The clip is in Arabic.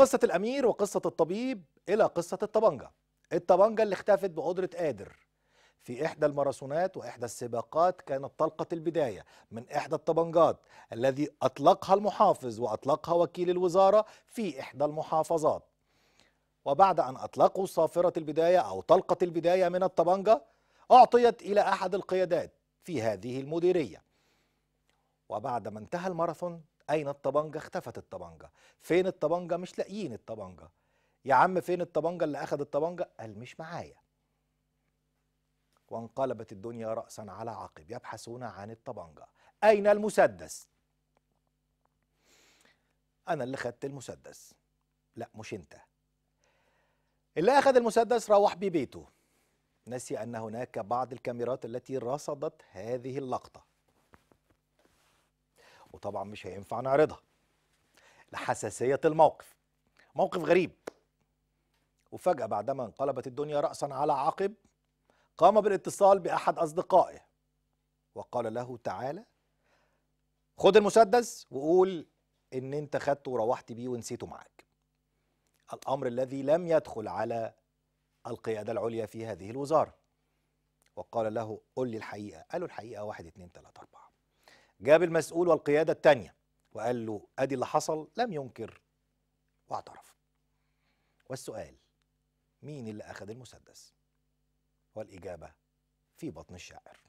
قصة الأمير وقصة الطبيب إلى قصة الطبنجة الطبنجة اللي اختفت بقدرة قادر في إحدى الماراثونات وإحدى السباقات كانت طلقة البداية من إحدى الطبنجات الذي أطلقها المحافظ وأطلقها وكيل الوزارة في إحدى المحافظات وبعد أن أطلقوا صافرة البداية أو طلقة البداية من الطبنجة أعطيت إلى أحد القيادات في هذه المديرية وبعد ما انتهى الماراثون أين الطبنجة اختفت الطبنجة فين الطبنجة مش لاقيين الطبنجة يا عم فين الطبنجة اللي أخذ الطبنجة قال مش معايا وانقلبت الدنيا رأسا على عقب يبحثون عن الطبنجة أين المسدس أنا اللي خدت المسدس لا مش أنت اللي أخذ المسدس روح ببيته نسي أن هناك بعض الكاميرات التي رصدت هذه اللقطة وطبعا مش هينفع نعرضها لحساسية الموقف موقف غريب وفجأة بعدما انقلبت الدنيا رأسا على عقب قام بالاتصال بأحد أصدقائه وقال له تعالى خد المسدس وقول إن أنت خدته وروحت بيه ونسيته معاك الأمر الذي لم يدخل على القيادة العليا في هذه الوزارة وقال له قل لي الحقيقة قالوا الحقيقة واحد اتنين تلاتة أربعة جاب المسؤول والقيادة التانية وقال له أدي اللي حصل لم ينكر واعترف والسؤال مين اللي أخذ المسدس والإجابة في بطن الشاعر